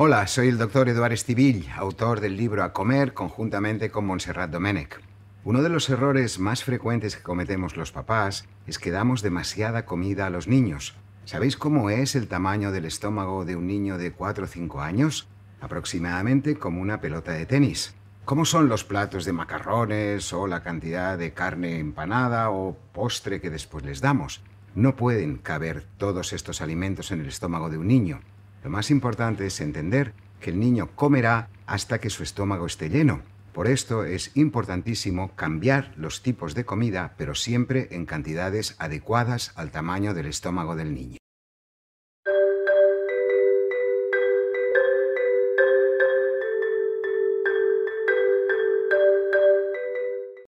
Hola, soy el doctor Eduard Estivill, autor del libro A Comer conjuntamente con Montserrat Domènech. Uno de los errores más frecuentes que cometemos los papás es que damos demasiada comida a los niños. ¿Sabéis cómo es el tamaño del estómago de un niño de 4 o 5 años? Aproximadamente como una pelota de tenis. ¿Cómo son los platos de macarrones o la cantidad de carne empanada o postre que después les damos? No pueden caber todos estos alimentos en el estómago de un niño. Lo más importante es entender que el niño comerá hasta que su estómago esté lleno. Por esto es importantísimo cambiar los tipos de comida, pero siempre en cantidades adecuadas al tamaño del estómago del niño.